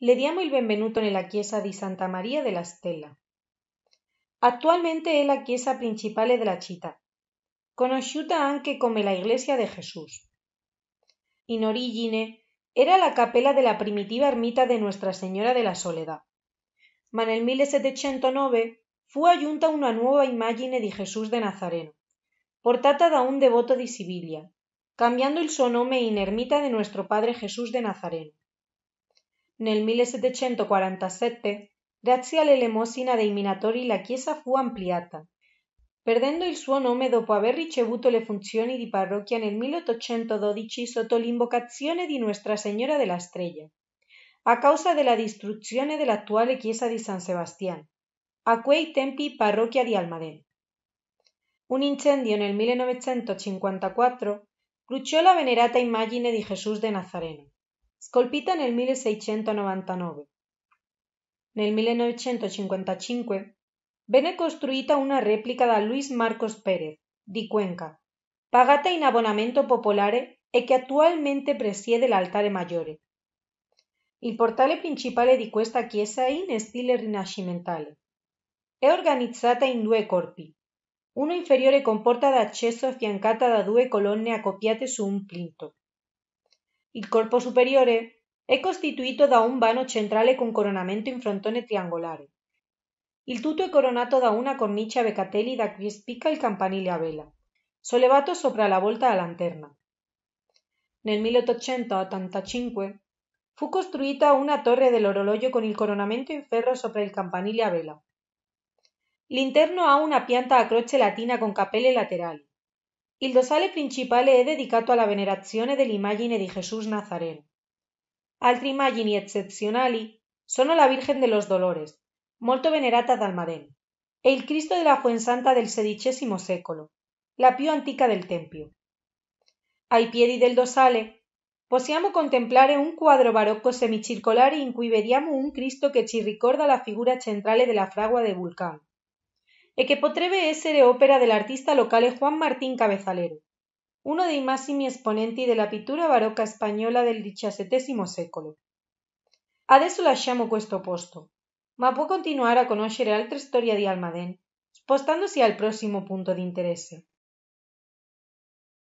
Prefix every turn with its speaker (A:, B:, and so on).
A: le diamo bienvenuto en la chiesa di Santa María de la Estela. Actualmente es la chiesa principale la città, conosciuta anche come la Iglesia de Jesús. En origine era la capela de la primitiva ermita de Nuestra Señora de la Soledad, ma en 1709 fue ayunta una nueva imagen de Jesús de Nazareno, portada da un devoto de Sibilia, cambiando el nombre nome ermita de Nuestro Padre Jesús de Nazareno. Nel 1747, grazie elemosina de minatori la chiesa fu ampliata. Perdendo il suo nome dopo aver ricevuto le funzioni di parrocchia nel 1812 sotto l'invocazione di Nuestra Signora la Estrella, a causa della la actual chiesa di San Sebastián, a quei tempi parrocchia di Almadén. Un incendio nel 1954 crució la venerata imagen de Jesús de Nazareno. Scolpita nel 1699. Nel 1955 venne costruita una replica da Luis Marcos Pérez, di Cuenca, pagata in abbonamento popolare e che attualmente presiede l'altare maggiore. Il portale principale di questa chiesa è in stile rinascimentale. È organizzata in due corpi. Uno inferiore con porta d'accesso affiancata da due colonne accoppiate su un plinto il corpo superiore è costituito da un vano centrale con coronamento in frontone triangolare. Il tutto è coronato da una cornice a becatelli da cui spicca il campanile a vela, sollevato sopra la volta a lanterna. Nel 1885 fu costruita una torre dell'orologio con il coronamento in ferro sopra il campanile a vela. L'interno ha una pianta a croce latina con cappelle laterali. Il dosale principale è dedicato alla venerazione dell'immagine di Jesús Nazareno. Altri immagini eccezionali sono la Virgen de los Dolores, molto venerata dal Almadén, e il Cristo della Fuensanta del XVI secolo, la più antica del Tempio. Ai piedi del dosale, possiamo contemplare un quadro barocco semicircolare in cui vediamo un Cristo que ci ricorda la figura centrale la fragua de Vulcán que potrebbe essere opera artista local Juan Martín Cabezalero, uno de dei massimi de la pintura barocca española del XVII secolo. Adesso lasciamo questo posto, ma può continuar a conoscere altre historia de Almadén, postándose al próximo punto de interés.